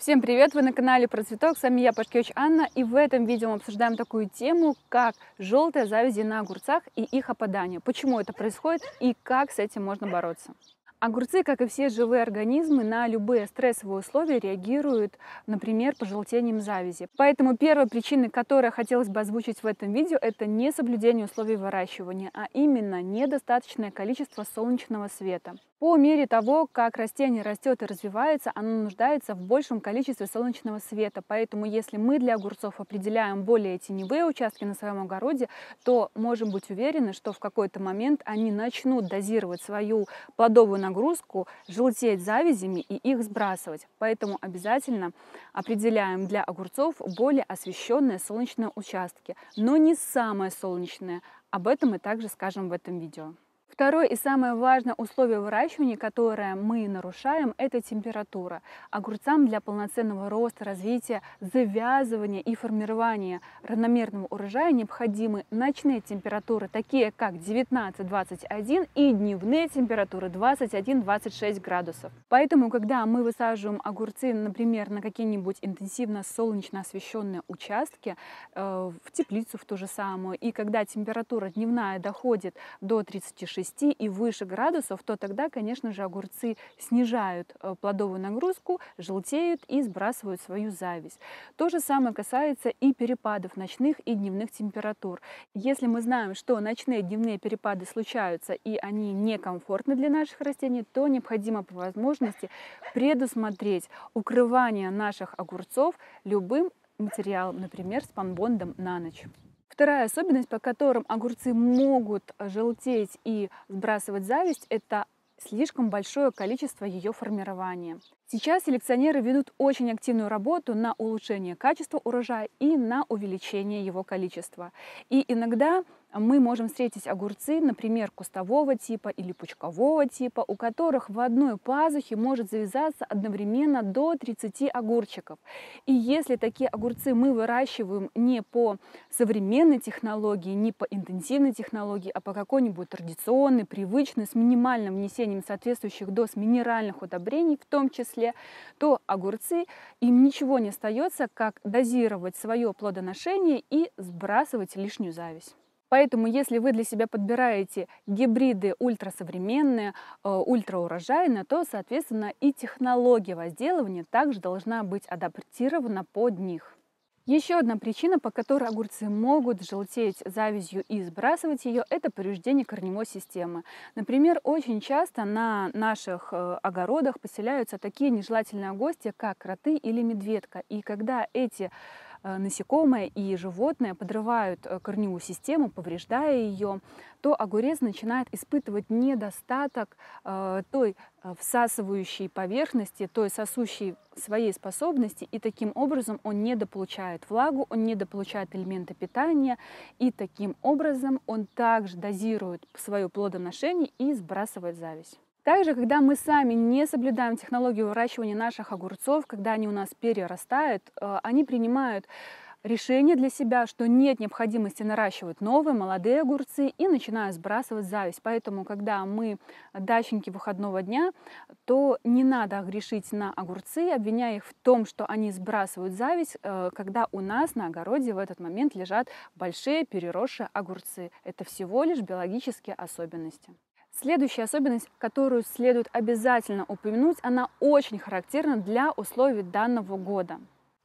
Всем привет! Вы на канале Про Цветок, с вами я, Пашкевич Анна, и в этом видео мы обсуждаем такую тему, как желтая завязи на огурцах и их опадание, почему это происходит и как с этим можно бороться. Огурцы, как и все живые организмы, на любые стрессовые условия реагируют, например, пожелтением завязи. Поэтому первой причиной, которая хотелось бы озвучить в этом видео, это не соблюдение условий выращивания, а именно недостаточное количество солнечного света. По мере того, как растение растет и развивается, оно нуждается в большем количестве солнечного света. Поэтому если мы для огурцов определяем более теневые участки на своем огороде, то можем быть уверены, что в какой-то момент они начнут дозировать свою плодовую нагрузку нагрузку, желтеть завязями и их сбрасывать. Поэтому обязательно определяем для огурцов более освещенные солнечные участки, но не самые солнечные. Об этом мы также скажем в этом видео. Второе и самое важное условие выращивания, которое мы нарушаем, это температура. Огурцам для полноценного роста, развития, завязывания и формирования равномерного урожая необходимы ночные температуры, такие как 19-21 и дневные температуры 21-26 градусов. Поэтому, когда мы высаживаем огурцы, например, на какие-нибудь интенсивно солнечно освещенные участки, э, в теплицу в ту же самую, и когда температура дневная доходит до 36 6 и выше градусов, то тогда, конечно же, огурцы снижают э, плодовую нагрузку, желтеют и сбрасывают свою зависть. То же самое касается и перепадов ночных и дневных температур. Если мы знаем, что ночные и дневные перепады случаются и они некомфортны для наших растений, то необходимо по возможности предусмотреть укрывание наших огурцов любым материалом, например, спанбондом на ночь. Вторая особенность, по которым огурцы могут э, желтеть и сбрасывать зависть, это слишком большое количество ее формирования. Сейчас селекционеры ведут очень активную работу на улучшение качества урожая и на увеличение его количества. И иногда мы можем встретить огурцы, например, кустового типа или пучкового типа, у которых в одной пазухе может завязаться одновременно до 30 огурчиков. И если такие огурцы мы выращиваем не по современной технологии, не по интенсивной технологии, а по какой-нибудь традиционной, привычной, с минимальным внесением соответствующих доз минеральных удобрений в том числе, то огурцы, им ничего не остается, как дозировать свое плодоношение и сбрасывать лишнюю зависть. Поэтому, если вы для себя подбираете гибриды ультрасовременные, э, ультраурожайные, то, соответственно, и технология возделывания также должна быть адаптирована под них. Еще одна причина, по которой огурцы могут желтеть завязью и сбрасывать ее, это повреждение корневой системы. Например, очень часто на наших э, огородах поселяются такие нежелательные гости, как кроты или медведка. И когда эти Э, насекомое и животное подрывают э, корневую систему, повреждая ее, то огурец начинает испытывать недостаток э, той всасывающей поверхности, той сосущей своей способности, и таким образом он недополучает влагу, он недополучает элементы питания, и таким образом он также дозирует свое плодоношение и сбрасывает зависть. Также, когда мы сами не соблюдаем технологию выращивания наших огурцов, когда они у нас перерастают, э, они принимают решение для себя, что нет необходимости наращивать новые молодые огурцы и начинают сбрасывать зависть. Поэтому, когда мы дачники выходного дня, то не надо грешить на огурцы, обвиняя их в том, что они сбрасывают зависть, э, когда у нас на огороде в этот момент лежат большие переросшие огурцы. Это всего лишь биологические особенности. Следующая особенность, которую следует обязательно упомянуть, она очень характерна для условий данного года.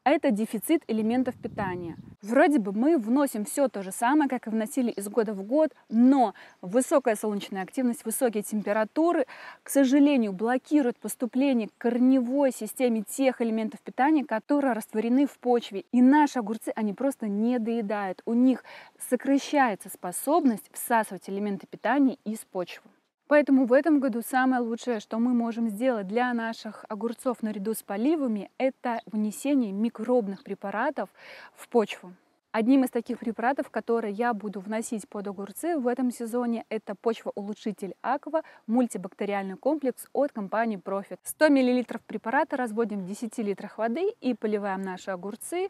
А это дефицит элементов питания. Вроде бы мы вносим все то же самое, как и вносили из года в год, но высокая солнечная активность, высокие температуры, к сожалению, блокируют поступление к корневой системе тех элементов питания, которые растворены в почве. И наши огурцы, они просто не доедают. У них сокращается способность всасывать элементы питания из почвы. Поэтому в этом году самое лучшее, что мы можем сделать для наших огурцов наряду с поливами, это внесение микробных препаратов в почву. Одним из таких препаратов, которые я буду вносить под огурцы в этом сезоне, это почвоулучшитель Аква мультибактериальный комплекс от компании Profit. 100 мл препарата разводим в 10 литрах воды и поливаем наши огурцы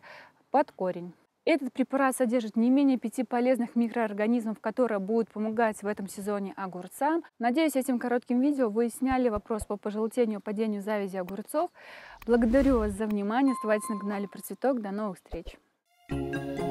под корень. Этот препарат содержит не менее пяти полезных микроорганизмов, которые будут помогать в этом сезоне огурцам. Надеюсь, этим коротким видео вы сняли вопрос по пожелтению, падению завязи огурцов. Благодарю вас за внимание. Оставайтесь на канале Процветок. До новых встреч! Thank you.